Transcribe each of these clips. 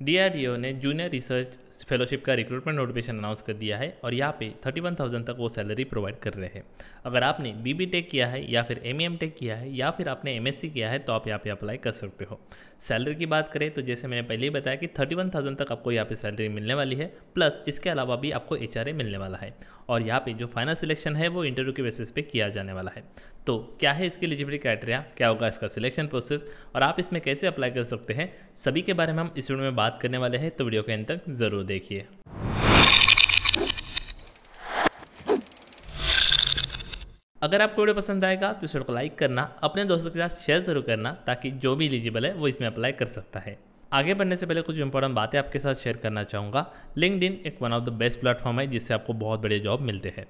ડીઆરડીઓને junior research fellowship का recruitment notification announce कर दिया है और यहाँ पे थाउजेंड तक वो सैलरी प्रोवाइड कर रहे हैं अगर आपने बी बी टेक किया है या फिर एम ई एम टेक किया है या फिर आपने एम एस सी किया है तो आप यहाँ पे अप्लाई कर सकते हो सैलरी की बात करें तो जैसे मैंने पहले ही बताया कि थर्टी वन थाउजेंड तक आपको यहाँ पे सैलरी मिलने वाली है प्लस इसके अलावा भी आपको एच आर ए मिलने वाला है और यहाँ पे जो फाइनल सिलेक्शन है वो इंटरव्यू के बेसिस पे किया जाने वाला है तो क्या है इसकी एलिजिबिलिटी क्राइटेरिया क्या होगा इसका सिलेक्शन प्रोसेस और आप इसमें कैसे अप्लाई कर सकते हैं सभी के बारे में हम इस वीडियो में बात करने वाले हैं तो वीडियो के अंत तक जरूर देखें देखिए अगर आपको वीडियो पसंद आएगा तो इस वीडियो को लाइक करना अपने दोस्तों के साथ शेयर जरूर करना ताकि जो भी एलिजिबल है वो इसमें अप्लाई कर सकता है आगे बढ़ने से पहले कुछ इंपॉर्टेंट बातें आपके साथ शेयर करना चाहूँगा लिंकड एक one of the best platform है जिससे आपको बहुत बड़े जॉब मिलते हैं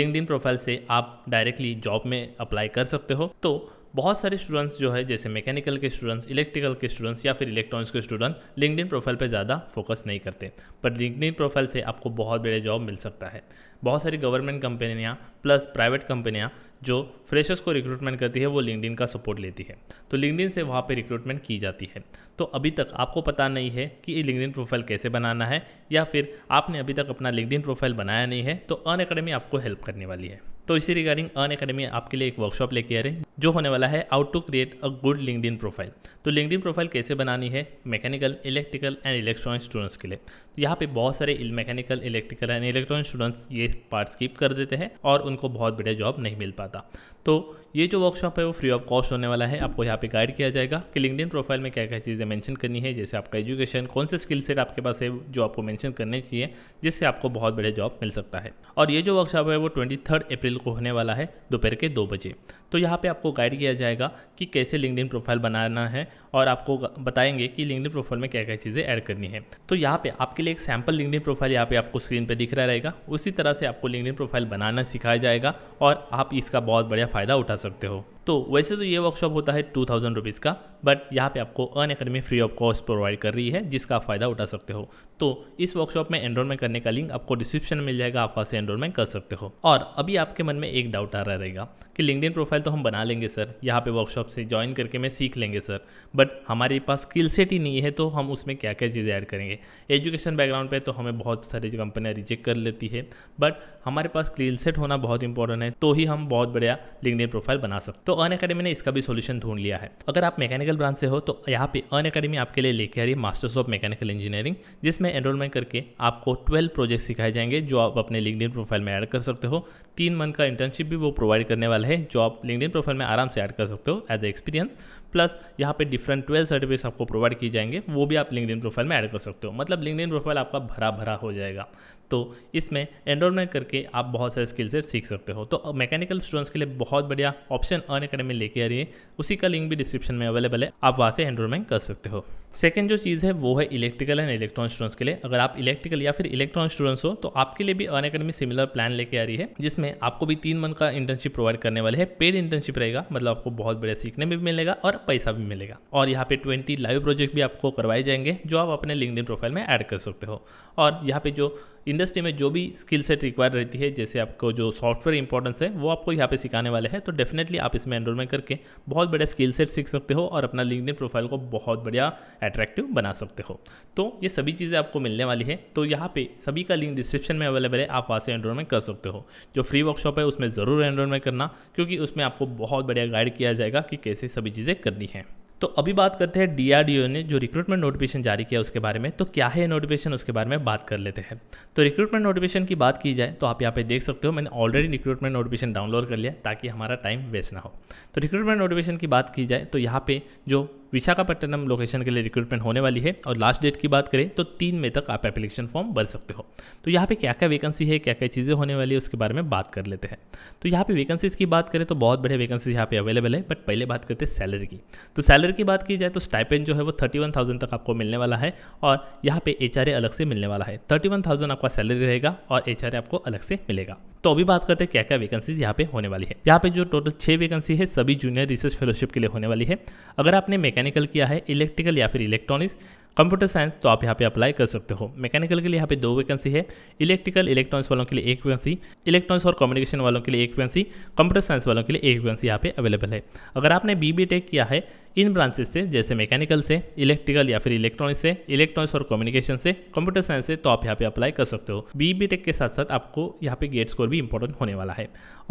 लिंकड प्रोफाइल से आप डायरेक्टली जॉब में अप्लाई कर सकते हो तो बहुत सारे स्टूडेंट्स जो है जैसे मैकेनिकल के स्टूडेंट्स इलेक्ट्रिकल के स्टूडेंट्स या फिर इलेक्ट्रॉनिक्स के स्टूडेंट इन प्रोफाइल पर ज़्यादा फोकस नहीं करते पर लिंकडिन प्रोफाइल से आपको बहुत बड़े जॉब मिल सकता है बहुत सारी गवर्नमेंट कंपनियाँ प्लस प्राइवेट कंपनियाँ जो फ्रेशर्स को रिक्रूटमेंट करती है वो लिंकडिन का सपोर्ट लेती है तो लिंकडिन से वहाँ पे रिक्रूटमेंट की जाती है तो अभी तक आपको पता नहीं है कि ये लिंकडिन प्रोफाइल कैसे बनाना है या फिर आपने अभी तक अपना लिंकडिन प्रोफाइल बनाया नहीं है तो अन अकेडमी आपको हेल्प करने वाली है तो इसी रिगार्डिंग अन अकेडमी आपके लिए एक वर्कशॉप लेके आ रही जो होने वाला है out to create a good LinkedIn profile तो लिंकड प्रोफाइल कैसे बनानी है mechanical electrical and electronic students के लिए तो यहाँ पे बहुत सारे mechanical electrical and electronic students ये पार्ट स्किप कर देते हैं और उनको बहुत बढ़िया जॉब नहीं मिल पाता तो ये जो वर्कशॉप है वो फ्री ऑफ कॉस्ट होने वाला है आपको यहाँ पे गाइड किया जाएगा कि लिंकड प्रोफाइल में क्या क्या चीज़ें मैंशन करनी है जैसे आपका एजुकेशन कौन से स्किल सेट आपके पास है जो आपको मैंशन करने चाहिए जिससे आपको बहुत बढ़िया जॉब मिल सकता है और ये जो वर्कशॉप है वो ट्वेंटी अप्रैल को होने वाला है दोपहर के दो बजे तो यहाँ पे आपको गाइड किया जाएगा कि कैसे लिंकडिन प्रोफाइल बनाना है और आपको बताएंगे कि लिंकडिन प्रोफाइल में क्या क्या चीज़ें ऐड करनी है तो यहाँ पे आपके लिए एक सैम्पल लिंकडिन प्रोफाइल यहाँ पे आपको स्क्रीन पे दिख रहा रहेगा उसी तरह से आपको लिंकडिन प्रोफाइल बनाना सिखाया जाएगा और आप इसका बहुत बढ़िया फ़ायदा उठा सकते हो तो वैसे तो ये वर्कशॉप होता है टू थाउजेंड रुपीज़ का बट यहाँ पे आपको Unacademy free of cost provide कर रही है जिसका आप फ़ायदा उठा सकते हो तो इस वर्कशॉप में एनरोलमेंट करने का लिंक आपको डिस्क्रिप्शन में मिल जाएगा आप वहाँ से एनरोलमेंट कर सकते हो और अभी आपके मन में एक डाउट आ रहा रहेगा कि लिंकड प्रोफाइल तो हम बना लेंगे सर यहाँ पे वर्कशॉप से ज्वाइन करके मैं सीख लेंगे सर बट हमारे पास स्किल सेट ही नहीं है तो हम उसमें क्या क्या चीज़ें ऐड करेंगे एजुकेशन बैकग्राउंड पे तो हमें बहुत सारी कंपनियाँ रिजेक्ट कर लेती है बट हमारे पास स्किल सेट होना बहुत इंपॉर्टेंट है तो ही हम बहुत बढ़िया लिंकड प्रोफाइल बना सकते तो अन अकेडमी ने इसका भी सोल्यूशन ढूंढ लिया है अगर आप मैकेनिकल ब्रांच से हो तो यहाँ पे अन अकेडमी आपके लिए लेके आ रही है मास्टर्स ऑफ मैकेनिकल इंजीनियरिंग जिसमें एनरोलमेंट करके आपको ट्वेल्व प्रोजेक्ट सिखाए जाएंगे जो आप अपने लिंकड प्रोफाइल में ऐड कर सकते हो तीन मंथ का इंटर्नशिप भी वो प्रोवाइड करने वाले प्रोफाइल है जो आप लिंकड प्रोफाइल में आराम से ऐड कर सकते हो एज ए एक्सपीरियंस प्लस यहाँ पे डिफरेंट ट्वेल्व सर्टिफिकेट्स आपको प्रोवाइड किए जाएंगे वो भी आप लिंकड प्रोफाइल में ऐड कर सकते हो मतलब लिंकड प्रोफाइल आपका भरा भरा हो जाएगा तो इसमें एनरोलमेंट करके आप बहुत सारे स्किल सेट सीख सकते हो तो मैकेनिकल स्टूडेंट्स के लिए बहुत बढ़िया ऑप्शन अन अकेडमी लेके आ रही है उसी का लिंक भी डिस्क्रिप्शन में अवेलेबल है आप वहाँ से एनरोलमेंट कर सकते हो सेकेंड जो चीज़ है वो है इलेक्ट्रिकल एंड इलेक्ट्रॉन स्टूडेंट्स के लिए अगर आप इलेक्ट्रिकल या फिर इलेक्ट्रॉन स्टूडेंट्स हो तो आपके लिए भी अन अकेडमी सिमिलर प्लान लेके आ रही है जिसमें आपको भी तीन मंथ का इंटर्नशिप प्रोवाइड करने वाले हैं पेड इंटर्नशिप रहेगा मतलब आपको बहुत बढ़िया सीखने में भी मिलेगा और पैसा भी मिलेगा और यहाँ पे ट्वेंटी लाइव प्रोजेक्ट भी आपको करवाए जाएंगे जो आप अपने लिंकड प्रोफाइल में ऐड कर सकते हो और यहाँ पे जो इंडस्ट्री में जो भी स्किल सेट रिक्वायर रहती है जैसे आपको जो सॉफ्टवेयर इंपॉर्टेंस है वो आपको यहाँ पे सिखाने वाले हैं तो डेफिनेटली आप इसमें एनरोलमेंट करके बहुत बढ़िया स्किल सेट सीख सकते हो और अपना लिंक प्रोफाइल को बहुत बढ़िया अट्रैक्टिव बना सकते हो तो ये सभी चीज़ें आपको मिलने वाली है तो यहाँ पे सभी का लिंक डिस्क्रिप्शन में अवेलेबल है आप वहाँ से एनरोलमेंट कर सकते हो जो फ्री वर्कशॉप है उसमें ज़रूर एनरोलमेंट करना क्योंकि उसमें आपको बहुत बढ़िया गाइड किया जाएगा कि कैसे सभी चीज़ें करनी है तो अभी बात करते हैं डी ने जो रिक्रूटमेंट नोटिफिकेशन जारी किया उसके बारे में तो क्या है नोटिफिकेशन उसके बारे में बात कर लेते हैं तो रिक्रूटमेंट नोटिफिकेशन की बात की जाए तो आप यहाँ पे देख सकते हो मैंने ऑलरेडी रिक्रूटमेंट नोटिफिकेशन डाउनलोड कर लिया ताकि हमारा टाइम वेस्ट ना हो तो रिक्रूटमेंट नोटिफिकेशन की बात की जाए तो यहाँ पे जो विशाखापट्टनम लोकेशन के लिए रिक्रूटमेंट होने वाली है और लास्ट डेट की बात करें तो तीन मई तक आप एप्लीकेशन फॉर्म भर सकते हो तो यहाँ पे क्या क्या वैकेंसी है क्या क्या चीज़ें होने वाली है उसके बारे में बात कर लेते हैं तो यहाँ पे वैकेंसीज़ की बात करें तो बहुत बड़े वैकेंसी यहाँ पे अवेलेबल है बट पहले बात करते हैं सैलरी की तो सैलरी की बात की जाए तो स्टाइपेन जो है वो थर्टी वन थाउजेंड तक आपको मिलने वाला है और यहाँ पे एच अलग से मिलने वाला है थर्टी वन थाउजेंड आपका सैलरी रहेगा और एच आपको अलग से मिलेगा तो अभी बात करते हैं क्या क्या वैकेंसीज यहाँ पे होने वाली है यहाँ पे जो टोटल छह वैकेंसी है सभी जूनियर रिसर्च फेलोशिप के लिए होने वाली है अगर आपने मैके मैकेनिकल किया है इलेक्ट्रिकल या फिर इलेक्ट्रॉनिक्स कंप्यूटर साइंस तो आप यहाँ पे अप्लाई कर सकते हो मैकेनिकल के लिए यहाँ पे दो वैकेंसी है इलेक्ट्रिकल इलेक्ट्रॉनिक्स वालों के लिए एक वैकेंसी इलेक्ट्रॉनिक्स और कम्युनिकेशन वालों के लिए एक वैकेंसी कंप्यूटर साइंस वालों के लिए एक वैकेंसी यहाँ पे अवेलेबल है अगर आपने बी बी टेक किया है इन ब्रांचेस से जैसे मैकेनिकल से इलेक्ट्रिकल या फिर इलेक्ट्रॉनिक्स से इलेक्ट्रॉनिक्स और कम्युनिकेशन से कंप्यूटर साइंस से तो आप यहाँ पे अप्लाई कर सकते हो बी बी टेक के साथ साथ आपको यहाँ पे गेट स्कोर भी इंपॉर्टेंट होने वाला है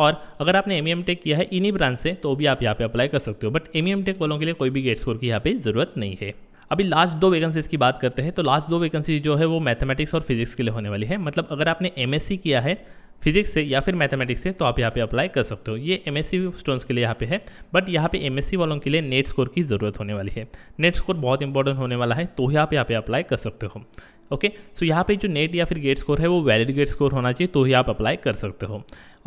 और अगर आपने एम एम टेक किया है इन्हीं ब्रांच से तो भी आप यहाँ पे अप्लाई कर सकते हो बट एम एम टेक वालों के लिए कोई भी गेट स्कोर की यहाँ पे जरूरत नहीं है अभी लास्ट दो वैकेंसीज की बात करते हैं तो लास्ट दो वैकेंसी जो है वो मैथमेटिक्स और फिजिक्स के लिए होने वाली है मतलब अगर आपने एम किया है फिजिक्स से या फिर मैथमेटिक्स से तो आप यहाँ पे अप्लाई कर सकते हो ये एम एस स्टूडेंट्स के लिए यहाँ पे है बट यहाँ पे एम वालों के लिए नेट स्कोर की ज़रूरत होने वाली है नेट स्कोर बहुत इंपॉर्टेंट होने वाला है तो ही आप यहाँ पे अप्लाई कर सकते हो ओके सो यहाँ पे जो नेट या फिर गेट स्कोर है वो वैलिड गेट स्कोर होना चाहिए तो ही आप अप्लाई कर सकते हो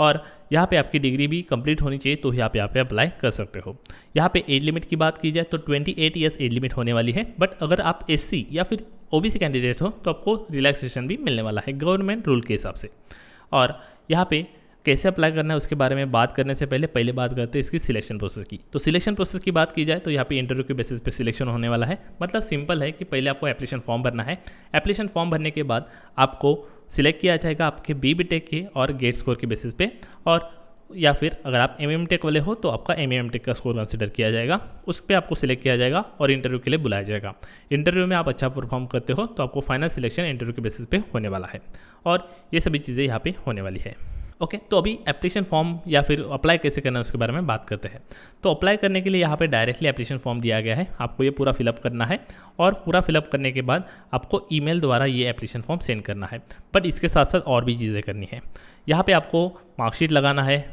और यहाँ पे आपकी डिग्री भी कंप्लीट होनी चाहिए तो ही आप यहाँ पे अप्लाई कर सकते हो यहाँ पे एज लिमिट की बात की जाए तो 28 एट ईयर्स एज लिमिट होने वाली है बट अगर आप एस या फिर ओ कैंडिडेट हो तो आपको रिलैक्सेशन भी मिलने वाला है गवर्नमेंट रूल के हिसाब से और यहाँ पर कैसे अप्लाई करना है उसके बारे में बात करने से पहले पहले बात करते हैं इसकी सिलेक्शन प्रोसेस की तो सिलेक्शन प्रोसेस की बात की जाए तो यहाँ पे इंटरव्यू के बेसिस पे सिलेक्शन होने वाला है मतलब सिंपल है कि पहले आपको एप्लीकेशन फॉर्म भरना है एप्लीकेशन फॉर्म भरने के बाद आपको सिलेक्ट किया जाएगा आपके बी बी टेक के और गेट स्कोर के बेसिस पे और या फिर अगर आप एम एम टेक वाले हो तो आपका एम एम टेक का स्कोर कंसिडर किया जाएगा उस पर आपको सिलेक्ट किया जाएगा और इंटरव्यू के लिए बुलाया जाएगा इंटरव्यू में आप अच्छा परफॉर्म करते हो तो आपको फाइनल सिलेक्शन इंटरव्यू के बेसिस पे होने वाला है और ये सभी चीज़ें यहाँ पे होने वाली है ओके तो अभी एप्लीकेशन फॉर्म या फिर अप्लाई कैसे करना है उसके बारे में बात करते हैं तो अप्लाई करने के लिए यहाँ पे डायरेक्टली एप्लीकेशन फॉर्म दिया गया है आपको ये पूरा फिलअप करना है और पूरा फिलअप करने के बाद आपको ईमेल द्वारा ये एप्लीकेशन फॉर्म सेंड करना है बट इसके साथ साथ और भी चीज़ें करनी है यहाँ पर आपको मार्कशीट लगाना है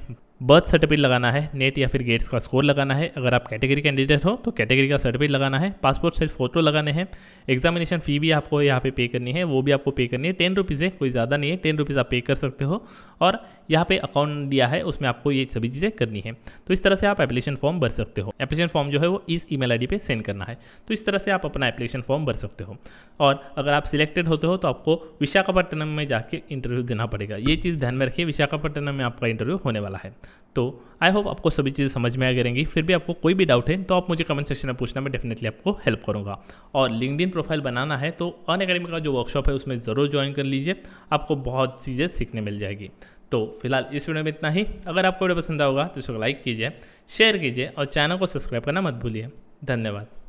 बर्थ सर्टिफिकेट लगाना है नेट या फिर गेट्स का स्कोर लगाना है अगर आप कैटेगरी कैंडिडेट हो तो कैटेगरी का सर्टिफिकेट लगाना है पासपोर्ट साइज फ़ोटो लगाने हैं एग्जामिनेशन फ़ी भी आपको यहाँ पे पे करनी है वो भी आपको पे करनी है टेन रुपीज़ है कोई ज़्यादा नहीं है टेन रुपीज़ आप पे कर सकते हो और यहाँ पे अकाउंट दिया है उसमें आपको ये सभी चीज़ें करनी है तो इस तरह से आप एप्लीकेशन फॉर्म भर सकते हो एप्लीकेशन फॉर्म जो है वो इस ईमेल आईडी पे सेंड करना है तो इस तरह से आप अपना एप्लीकेशन फॉर्म भर सकते हो और अगर आप सिलेक्टेड होते हो तो आपको विशाखापट्टनम में जाके इंटरव्यू देना पड़ेगा ये चीज़ ध्यान में रखिए विशाखापट्टनम में आपका इंटरव्यू होने वाला है तो आई होप आपको सभी चीज़ें समझ में आ करेंगी फिर भी आपको कोई भी डाउट है तो आप मुझे कमेंट सेक्शन में पूछना मैं डेफिनेटली आपको हेल्प करूँगा और लिंकड प्रोफाइल बनाना है तो अन अकेडमी का जो वर्कशॉप है उसमें ज़रूर ज्वाइन कर लीजिए आपको बहुत चीज़ें सीखने मिल जाएगी तो फिलहाल इस वीडियो में इतना ही अगर आपको वीडियो पसंद आएगा तो इसको लाइक कीजिए शेयर कीजिए और चैनल को सब्सक्राइब करना मत भूलिए धन्यवाद